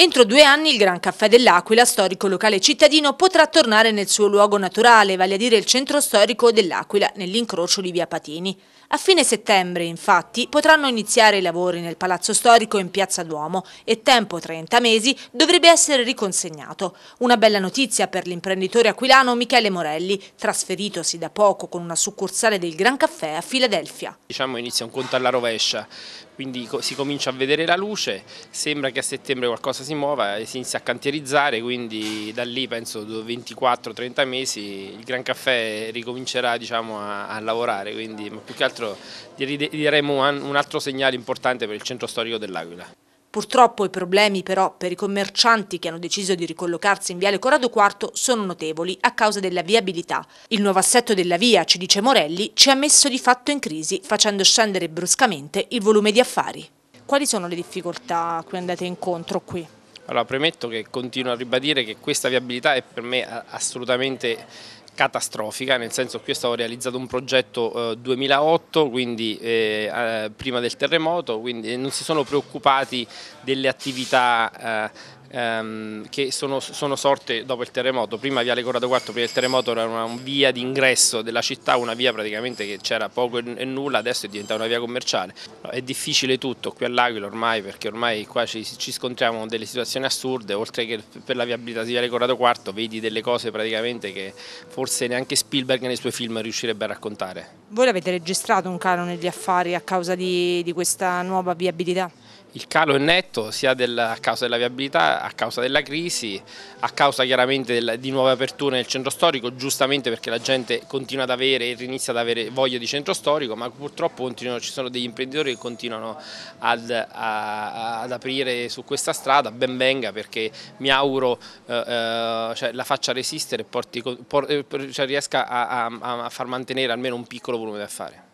Entro due anni il Gran Caffè dell'Aquila, storico locale cittadino, potrà tornare nel suo luogo naturale, vale a dire il centro storico dell'Aquila, nell'incrocio di via Patini. A fine settembre, infatti, potranno iniziare i lavori nel Palazzo Storico in Piazza Duomo e tempo 30 mesi dovrebbe essere riconsegnato. Una bella notizia per l'imprenditore aquilano Michele Morelli, trasferitosi da poco con una succursale del Gran Caffè a Filadelfia. Diciamo inizia un conto alla rovescia, quindi si comincia a vedere la luce, sembra che a settembre qualcosa si muova e si inizia a cantierizzare, quindi da lì penso 24-30 mesi il Gran Caffè ricomincerà diciamo, a, a, lavorare, quindi più che altro diremo un altro segnale importante per il centro storico dell'Aquila. Purtroppo i problemi però per i commercianti che hanno deciso di ricollocarsi in Viale Corrado IV sono notevoli a causa della viabilità. Il nuovo assetto della via, ci dice Morelli, ci ha messo di fatto in crisi facendo scendere bruscamente il volume di affari. Quali sono le difficoltà a cui andate incontro qui? Allora, premetto che continuo a ribadire che questa viabilità è per me assolutamente catastrofica, nel senso che io stavo realizzando un progetto eh, 2008, quindi eh, eh, prima del terremoto, quindi non si sono preoccupati delle attività eh, ehm, che sono, sono, sorte dopo il terremoto. Prima Viale Corrado IV, prima del terremoto, era una via d'ingresso della città, una via praticamente che c'era poco e nulla, adesso è diventata una via commerciale. È difficile tutto qui all'Aquila ormai, perché ormai qua ci, ci, scontriamo con delle situazioni assurde, oltre che per la viabilità di Viale Corrado IV vedi delle cose praticamente che forse neanche Spielberg nei suoi film riuscirebbe a raccontare. Voi l'avete registrato un calo negli affari a causa di, di questa nuova viabilità? il calo è netto sia della, a causa della viabilità, a causa della crisi, a causa chiaramente della, di nuove aperture nel centro storico, giustamente perché la gente continua ad avere e inizia ad avere voglia di centro storico, ma purtroppo ci sono degli imprenditori che continuano ad, a, ad, aprire su questa strada, ben venga perché mi auguro eh, eh cioè, la faccia resistere e porti, por, eh, cioè, riesca a, a, a far mantenere almeno un piccolo volume d'affari.